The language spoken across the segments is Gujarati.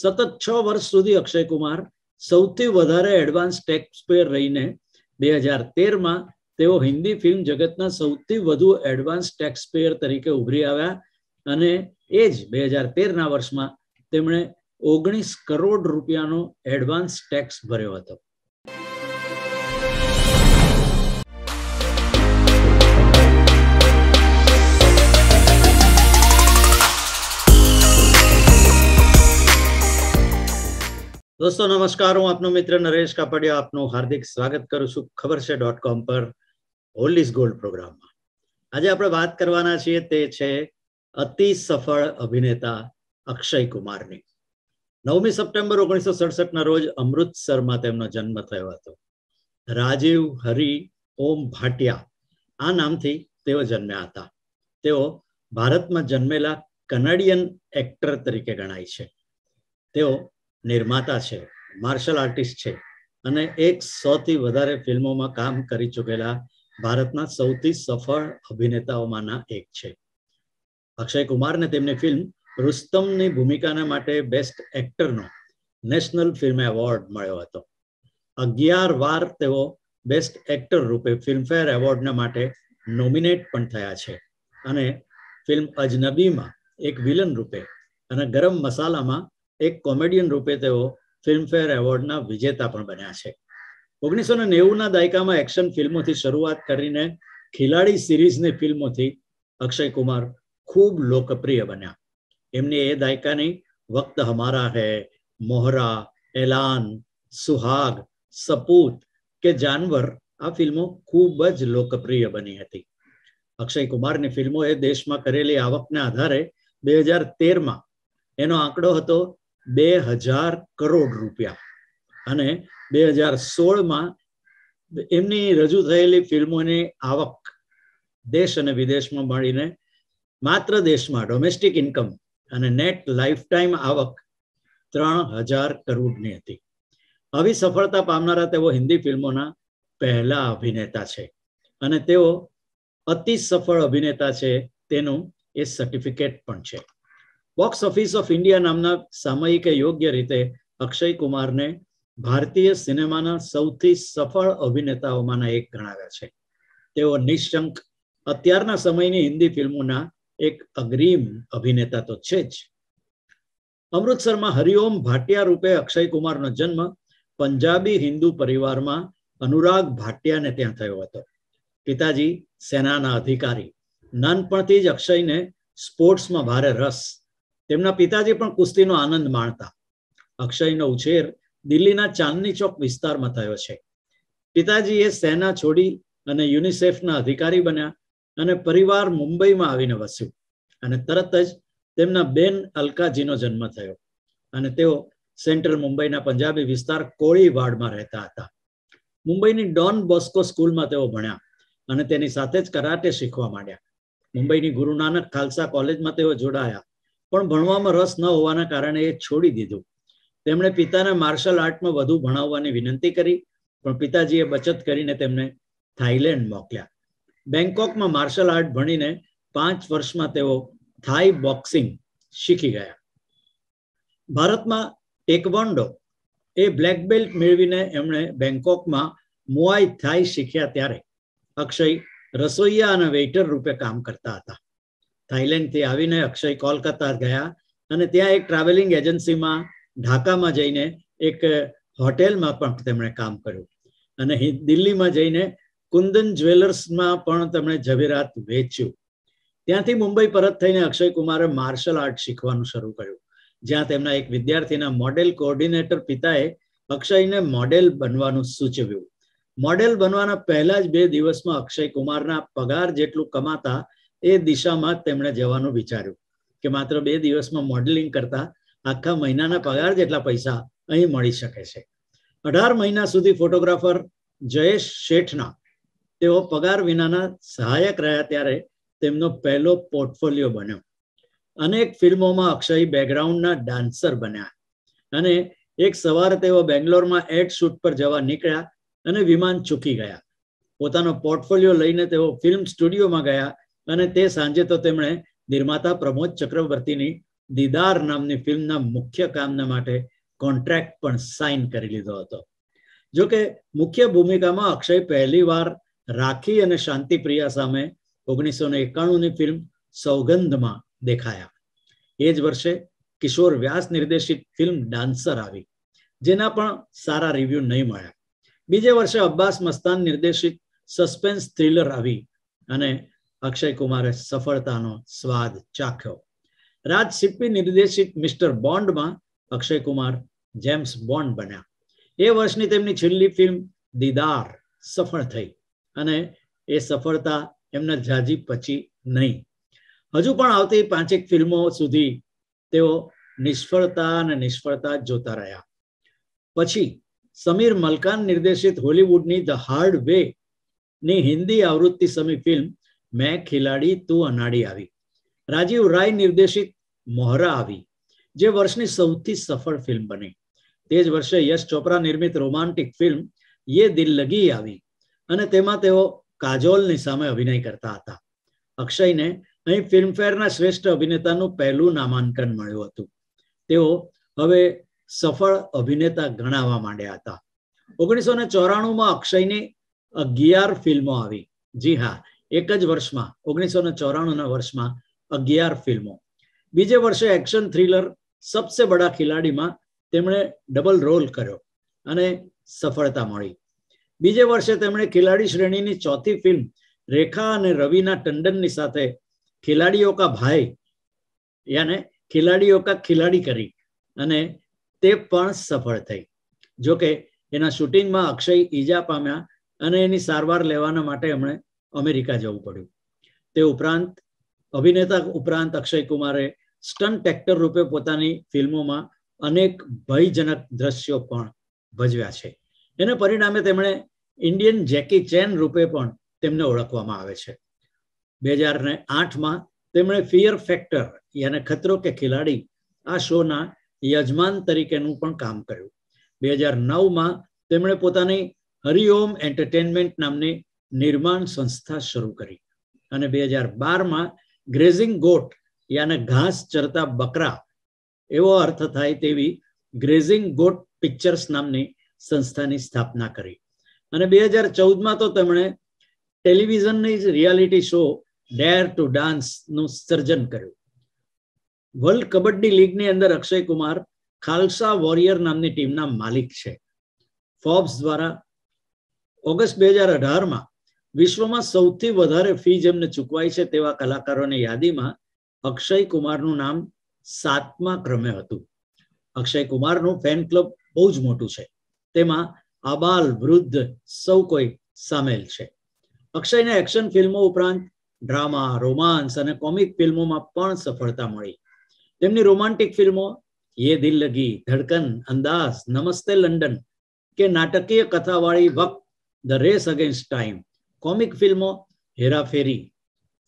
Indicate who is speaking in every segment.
Speaker 1: સતત છ વર્ષ સુધી અક્ષય કુમાર સૌથી વધારે એડવાન્સ ટેક્સપેયર રહીને બે હજાર તેરમાં તેઓ હિન્દી ફિલ્મ જગતના સૌથી વધુ એડવાન્સ ટેક્સપેયર તરીકે ઉભરી આવ્યા અને એ જ બે હજાર તેરના વર્ષમાં તેમણે ઓગણીસ કરોડ રૂપિયાનો એડવાન્સ ટેક્સ ભર્યો હતો દોસ્તો નમસ્કાર હું આપનો મિત્ર નરેશ કાપડિયા આપનું હાર્દિક સ્વાગત કરું છું ખબર છે ડોટ કોમ પર ઓલ્ડ ગોલ્ડ પ્રોગ્રામમાં આજે આપણે વાત કરવાના છીએ તે છે અતિ સફળ અભિનેતા અક્ષય કુમારની નવમી સપ્ટેમ્બર ઓગણીસો સડસઠના રોજ અમૃતસરમાં તેમનો જન્મ થયો હતો રાજીવ હરિ ઓમ ભાટિયા આ નામથી તેઓ જન્મ્યા હતા તેઓ ભારતમાં જન્મેલા કનાડિયન એક્ટર તરીકે ગણાય છે તેઓ નિર્માતા છે માર્શલ આર્ટિસ્ટ છે અને એક સૌથી વધારે ફિલ્મોમાં કામ કરી ચૂકેલા ભારતના સૌથી સફળ અભિનેતાઓમાંના એક છે અક્ષય કુમારને તેમની ફિલ્મ રુસ્તમની ભૂમિકાના માટે બેસ્ટ એક્ટરનો નેશનલ ફિલ્મ એવોર્ડ મળ્યો હતો અગિયાર વાર તેઓ બેસ્ટ એક્ટર રૂપે ફિલ્મફેર એવોર્ડના માટે નોમિનેટ પણ થયા છે અને ફિલ્મ અજનબીમાં એક વિલન રૂપે અને ગરમ મસાલામાં એક કોમેડિયન રૂપે તેઓ ફિલ્મફેર એવોર્ડના વિજેતા પણ બન્યા છે ઓગણીસો ને નેવુંના દાયકામાં એક્શન ફિલ્મોથી શરૂઆત કરીને ખિલાડી સિરીઝની ફિલ્મોથી અક્ષય કુમાર ખૂબ લોકપ્રિય બન્યા એમની એ દાયકાની વક્ત હમારા હૈ મોહરા એલાન સુહાગ સપૂત કે જાનવર આ ફિલ્મો ખૂબ જ લોકપ્રિય બની હતી અક્ષય કુમારની ફિલ્મો એ દેશમાં કરેલી આવકના આધારે બે હજાર તેરમાં એનો આંકડો હતો બે હજાર કરોડ રૂપિયા અને બે હજાર સોળમાં એમની રજૂ થયેલી ફિલ્મોની આવક દેશ અને વિદેશમાં મળીને માત્ર દેશમાં ડોમેસ્ટિક ઇન્કમ અને નેટ લાઈફ ટાઈમ આવક ત્રણ હજાર કરોડની હતી આવી સફળતા પામનારા તેઓ હિન્દી ફિલ્મોના પહેલા અભિનેતા છે અને તેઓ અતિ સફળ અભિનેતા છે તેનું એ સર્ટિફિકેટ પણ છે બોક્સ ઓફિસ ઓફ ઇન્ડિયા નામના સામયિકે યોગ્ય રીતે અક્ષય કુમારને ભારતીય સિનેમાના સૌથી સફળ અભિનેતાઓમાંના એક ગણાવ્યા છે તેઓ નિશંક અત્યારના સમયની હિન્દી ફિલ્મોના એક અગ્રીમ અભિનેતા તો છે જ અમૃતસરમાં હરિઓમ ભાટિયા રૂપે અક્ષય કુમારનો જન્મ પંજાબી હિન્દુ પરિવારમાં અનુરાગ ભાટિયાને ત્યાં થયો હતો પિતાજી સેનાના અધિકારી નાનપણથી જ અક્ષયને સ્પોર્ટ્સમાં ભારે રસ તેમના પિતાજી પણ કુસ્તીનો આનંદ માણતા અક્ષયનો ઉછેર દિલ્હીના ચાંદની ચોક વિસ્તારમાં થયો છે પિતાજીએ સેના છોડી અને યુનિસેફના અધિકારી બન્યા અને પરિવાર મુંબઈમાં આવીને વસ્યું અને તરત જ તેમના બેન અલકાજીનો જન્મ થયો અને તેઓ સેન્ટ્રલ મુંબઈના પંજાબી વિસ્તાર કોળીવાડમાં રહેતા હતા મુંબઈની ડોન બોસ્કો સ્કૂલમાં તેઓ ભણ્યા અને તેની સાથે જ કરાટે શીખવા માંડ્યા મુંબઈની ગુરુ નાનક ખાલસા કોલેજમાં તેઓ જોડાયા પણ ભણવામાં રસ ન હોવાના કારણે એ છોડી દીધું તેમણે પિતાને માર્શલ આર્ટમાં વધુ ભણાવવાની વિનંતી કરી પણ પિતાજીએ બચત કરીને તેમને થાઈલેન્ડ મોકલ્યા બેંકોકમાં માર્શલ આર્ટ ભણીને પાંચ વર્ષમાં તેઓ થાઈ બોક્સિંગ શીખી ગયા ભારતમાં ટેકવોન્ડો એ બ્લેક બેલ્ટ મેળવીને એમણે બેંગકોકમાં મુઆઈ થાઈ શીખ્યા ત્યારે અક્ષય રસોઈયા અને વેઇટર રૂપે કામ કરતા હતા થાઈલેન્ડથી આવીને અક્ષય કોલકાતા ગયા અને ત્યાં એક ટ્રાવેલિંગ એજન્સીમાં ઢાકામાં જઈને એક હોટેલમાં પણ તેમણે કામ કર્યું અને દિલ્હીમાં જઈને કુંદન જ્વેલર્સમાં પણ તેમણે જવેરાત વેચ્યું ત્યાંથી મુંબઈ પરત થઈને અક્ષય કુમારે માર્શલ આર્ટ શીખવાનું શરૂ કર્યું જ્યાં તેમના એક વિદ્યાર્થીના મોડેલ કોઓર્ડિનેટર પિતાએ અક્ષયને મોડેલ બનવાનું સૂચવ્યું મોડેલ બનવાના પહેલા જ બે દિવસમાં અક્ષય કુમારના પગાર જેટલું કમાતા એ દિશામાં તેમણે જવાનું વિચાર્યું કે માત્ર બે દિવસમાં મોડેલિંગ કરતા આખા મહિનાના પગાર જેટલા પૈસા અહીં મળી શકે છે અઢાર મહિના સુધી ફોટોગ્રાફર જયેશ શેઠના તેઓ પગાર વિનાના સહાયક રહ્યા ત્યારે તેમનો પહેલો પોર્ટફોલિયો બન્યો અનેક ફિલ્મોમાં અક્ષય બેકગ્રાઉન્ડના ડાન્સર બન્યા અને એક સવારે તેઓ બેંગ્લોરમાં એડ શૂટ પર જવા નીકળ્યા અને વિમાન ચૂકી ગયા પોતાનો પોર્ટફોલિયો લઈને તેઓ ફિલ્મ સ્ટુડિયોમાં ગયા અને તે સાંજે તો તેમણે નિર્માતા પ્રમોદ ચક્રવર્તીની દીદાર નામની ફિલ્મના મુખ્ય કામના માટે કોન્ટ્રાક્ટ પણ સાઇન કરી લીધો હતો જોકે મુખ્ય ભૂમિકામાં અક્ષય પહેલીવાર રાખી અને શાંતિ પ્રિયા સામે ઓગણીસો ને એકાણુંની ફિલ્મ સૌગંધમાં દેખાયા એ જ વર્ષે કિશોર વ્યાસ નિર્દેશિત ફિલ્મ ડાન્સર આવી જેના પણ સારા રિવ્યુ નહીં મળ્યા બીજે વર્ષે અબ્બાસ મસ્તાન નિર્દેશિત સસ્પેન્સ થ્રિલર આવી અને અક્ષય કુમારે સફળતાનો સ્વાદ ચાખ્યો રાજ સિપ્પી નિર્દેશિત મિસ્ટર બોન્ડમાં અક્ષય કુમાર જેમ્સ બોન્ડ બન્યા એ વર્ષની તેમની છેલ્લી ફિલ્મ દીદાર સફળ થઈ અને એ સફળતા એમના જાજી પછી નહીં હજુ પણ આવતી પાંચેક ફિલ્મો સુધી તેઓ નિષ્ફળતા અને નિષ્ફળતા જોતા રહ્યા પછી સમીર મલકાન નિર્દેશિત હોલિવૂડની ધ હાર્ડ વે ની હિન્દી આવૃત્તિ સમી ફિલ્મ મેં ખિલાડી તું અનાડી આવી રાજીવ રાય નિર્દેશિત મોહરા આવી જે વર્ષની સૌથી સફળ ફિલ્મ બની તે જ વર્ષે યશ ચોપરા નિર્મિત રોમાન્ટિક ફિલ્મ યે દિલ લગી આવી અને તેમાં તેઓ કાજોલની સામે અભિનય કરતા હતા અક્ષયને અહીં ફિલ્મફેરના શ્રેષ્ઠ અભિનેતાનું પહેલું નામાંકન મળ્યું હતું તેઓ હવે સફળ અભિનેતા ગણાવા માંડ્યા હતા ઓગણીસો ને ચોરાણુંમાં અક્ષયની અગિયાર ફિલ્મો આવી જી હા એક જ વર્ષમાં ઓગણીસો ને ચોરાણુંના વર્ષમાં અગિયાર ફિલ્મો બીજે વર્ષે એક્શન થ્રિલર સબસે બડા ખિલાડીમાં તેમણે ડબલ રોલ કર્યો અને સફળતા મળી બીજે વર્ષે તેમણે ખિલાડી શ્રેણીની ચોથી ફિલ્મ રેખા અને રવિના ટંડનની સાથે ખિલાડીઓ કા ભાઈ યાને ખિલાડીઓ કા ખિલાડી કરી અને તે પણ સફળ થઈ જોકે એના શૂટિંગમાં અક્ષય ઈજા પામ્યા અને એની સારવાર લેવાના માટે એમણે અમેરિકા જવું પડ્યું તે ઉપરાંત અભિનેતા ઉપરાંત અક્ષય કુમારે સ્ટન ટેક્ટર રૂપે પોતાની ફિલ્મોમાં અનેક ભયજનક દ્રશ્યો પણ ભજવ્યા છે એને પરિણામે તેમણે ઇન્ડિયન જેકી ચેન રૂપે પણ તેમને ઓળખવામાં આવે છે બે હજાર ને આઠમાં તેમણે ફિયર ફેક્ટર યાને ખતરો કે ખિલાડી આ શોના યજમાન તરીકેનું પણ કામ કર્યું બે હજાર નવમાં તેમણે પોતાની હરિઓમ એન્ટરટેનમેન્ટ નામની નિર્માણ સંસ્થા શરૂ કરી અને બે હજાર બારમાં ગ્રેઝિંગ ગોટ યાને ઘાસ ચરતા બકરા એવો અર્થ થાય તેવી ગ્રેઝિંગ ગોટ પિક્ચર્સ નામની સંસ્થાની સ્થાપના કરી અને બે હજાર ચૌદમાં તો તેમણે ટેલિવિઝનની રિયાલિટી શો ડેર ટુ ડાન્સનું સર્જન કર્યું વર્લ્ડ કબડ્ડી લીગની અંદર અક્ષય કુમાર ખાલસા વોરિયર નામની ટીમના માલિક છે ફોર્બ્સ દ્વારા ઓગસ્ટ બે હજાર અઢારમાં વિશ્વમાં સૌથી વધારે ફી જેમને ચૂકવાય છે તેવા કલાકારોની યાદીમાં અક્ષય કુમારનું નામ સાતમા ક્રમે હતું અક્ષય કુમારનું ફેન ક્લબ બહુ જ મોટું છે તેમાં આબાલ વૃદ્ધ સૌ કોઈ સામેલ છે અક્ષયને એક્શન ફિલ્મો ઉપરાંત ડ્રામા રોમાન્સ અને કોમિક ફિલ્મોમાં પણ સફળતા મળી તેમની રોમાન્ટિક ફિલ્મો યે દિલ લગી ધડકન અંદાજ નમસ્તે લંડન કે નાટકીય કથાવાળી વક્ત the race against time comic ફિલ્મો હેરાફેરી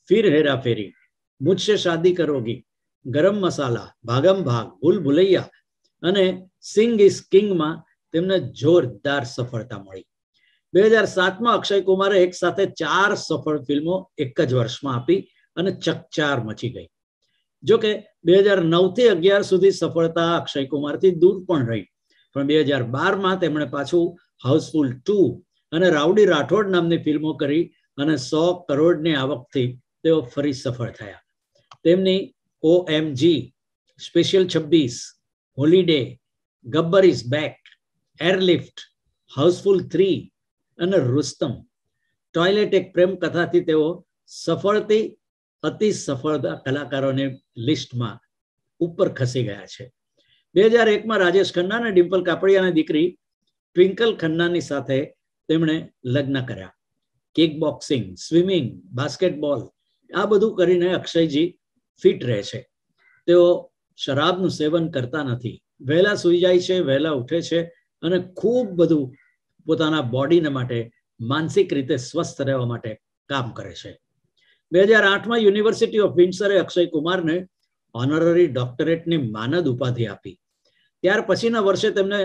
Speaker 1: ફિર હેરાફેરી મુજસે શાદી કરોગી ગરમ મસાલા ભાગમ ભાગ ભૂલ ભૂલૈયા અને સિંગ ઇઝ કિંગમાં તેમને જોરદાર સફળતા મળી બે હજાર સાતમાં અક્ષય કુમારે એક સાથે ચાર સફળ ફિલ્મો એક જ વર્ષમાં આપી અને ચકચાર મચી ગઈ જોકે બે હજાર નવથી અગિયાર સુધી સફળતા અક્ષય કુમારથી દૂર પણ રહી પણ બે હજાર બારમાં તેમણે પાછું હાઉસફુલ ટુ અને રાવડી રાઠોડ નામની ફિલ્મો કરી અને સો કરોડની આવકથી તેઓ ફરી સફળ થયા તેમની O M G special Chhabbis holiday Gabbar is back airlift housefull three અને રુસ્તમ ટોયલેટ એક પ્રેમ કથાથી તેઓ સફળથી અતિ સફળ કલાકારોની લિસ્ટમાં ઉપર ખસી ગયા છે બે હજાર એકમાં રાજેશ ખન્ના અને ડિમ્પલ કાપડિયાની દીકરી ટ્વિંકલ ખન્નાની સાથે તેમણે લગ્ન કર્યા કેક બોક્સિંગ સ્વિમિંગ બાસ્કેટબોલ આ બધું કરીને અક્ષયજી ફિટ રહે છે તેઓ શરાબનું સેવન કરતા નથી વહેલા સૂઈ જાય છે વહેલા ઉઠે છે અને ખૂબ બધું પોતાના બોડીને માટે માનસિક રીતે સ્વસ્થ રહેવા માટે કામ કરે છે બે હજાર આઠમાં યુનિવર્સિટી ઓફ વિન્સરે અક્ષય કુમારને ઓનરરી ડોક્ટરેટની માનદ ઉપાધિ આપી ત્યાર પછીના વર્ષે તેમને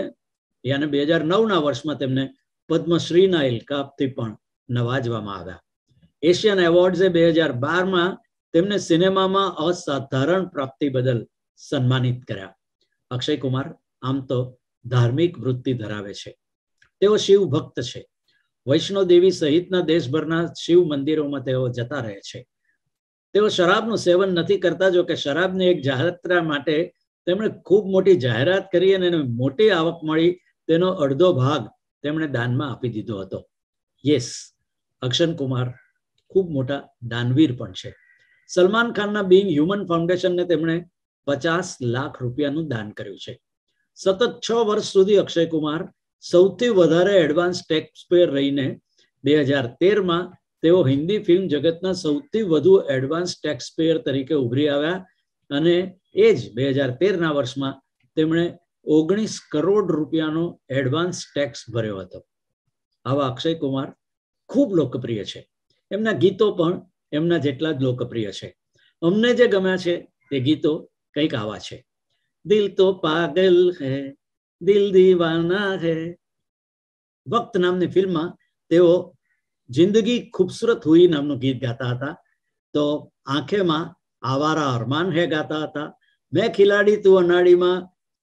Speaker 1: યાને બે હજાર નવના વર્ષમાં તેમને પદ્મશ્રીના ઇલકાપથી પણ નવાજવામાં આવ્યા એશિયન એવોર્ડ્સે બે હજાર બારમાં તેમને સિનેમામાં અસાધારણ પ્રાપ્તિ બદલ સન્માનિત કર્યા અક્ષય કુમાર આમ તો ધાર્મિક વૃત્તિ ધરાવે છે તેઓ શિવ ભક્ત છે વૈષ્ણો દેવી સહિતના દેશભરના શિવ મંદિરોમાં તેઓ જતા રહે છે તેઓ શરાબનું સેવન નથી કરતા જો કે શરાબની એક જાહેરાતરા માટે તેમણે ખૂબ મોટી જાહેરાત કરી અને મોટી આવક મળી તેનો અડધો ભાગ તેમણે દાનમાં આપી દીધો હતો યસ અક્ષન ખૂબ મોટા દાનવીર પણ છે સલમાન ખાનના બિંગ હ્યુમન ફાઉન્ડેશનને તેમણે પચાસ લાખ રૂપિયાનું દાન કર્યું છે સતત છ વર્ષ સુધી અક્ષય કુમાર સૌથી વધારે એડવાન્સ ટેક્સપેયર રહીને બે હજાર તેરમાં તેઓ હિન્દી ફિલ્મ જગતના સૌથી વધુ એડવાન્સ ટેક્સપેયર તરીકે ઉભરી આવ્યા અને એ જ બે હજાર તેરના વર્ષમાં તેમણે ઓગણીસ કરોડ રૂપિયાનો એડવાન્સ ટેક્સ ભર્યો હતો આવા અક્ષય કુમાર ખૂબ લોકપ્રિય છે એમના ગીતો પણ એમના જેટલા જ લોકપ્રિય છે અમને જે ગમ્યા છે તે ગીતો કંઈક આવા છે દિલ તો પાગલ હે દિલ દીવાના હે વક્ત નામની ફિલ્મમાં તેઓ જિંદગી ખૂબસૂરત હુઈ નામનું ગીત ગાતા હતા તો આંખેમાં આવારા અરમાન હે ગાતા હતા મેં ખિલાડી તું અનાડીમાં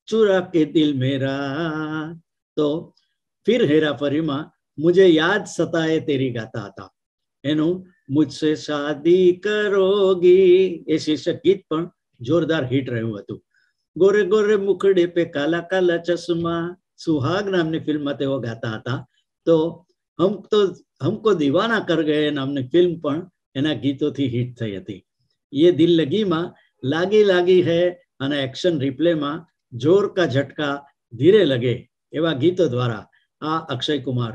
Speaker 1: चुरा के दिल मेरा તો ફિર હેરાફરીમાં મુજે યાદ સતાએ તેરી ગાતા હતા એનું મુજસે શાદી કરોગી એ શીર્ષક ગીત પણ જોરદાર હિટ રહ્યું હતું ગોરે ગોરે મુખડે પે કાલા કાલા ચશ્મા સુહાગ નામની ફિલ્મમાં તેઓ ગાતા હતા તો હમ તો હમકો દીવાના કર ગયે નામની ફિલ્મ પણ એના ગીતોથી હિટ થઈ હતી એ દિલ લગીમાં લાગી લાગી હે અને એક્શન રિપ્લેમાં જોર કા ઝટકા ધીરે લગે એવા ગીતો દ્વારા આ અક્ષય કુમાર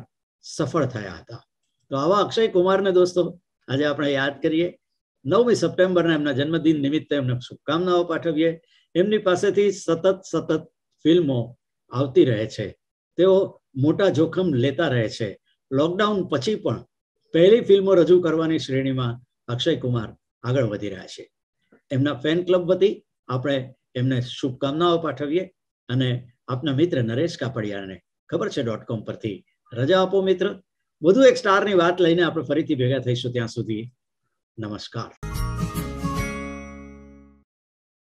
Speaker 1: સફળ થયા હતા તો આવા અક્ષય કુમારને દોસ્તો આજે આપણે યાદ કરીએ નવમી સપ્ટેમ્બરના એમના જન્મદિન નિમિત્તે એમને શુભકામનાઓ પાઠવીએ એમની પાસેથી સતત સતત ફિલ્મો આવતી રહે છે તેઓ મોટા જોખમ લેતા રહે છે લોકડાઉન પછી પણ પહેલી ફિલ્મો રજૂ કરવાની શ્રેણીમાં અક્ષય કુમાર આગળ વધી રહ્યા છે એમના ફેન ક્લબ વતી આપણે એમને શુભકામનાઓ પાઠવીએ અને આપના મિત્ર નરેશ કાપડિયાને ખબર છે ડોટ કોમ પરથી રજા આપો મિત્ર વધુ એક સ્ટારની વાત લઈને આપણે ફરીથી ભેગા થઈશું ત્યાં સુધી નમસ્કાર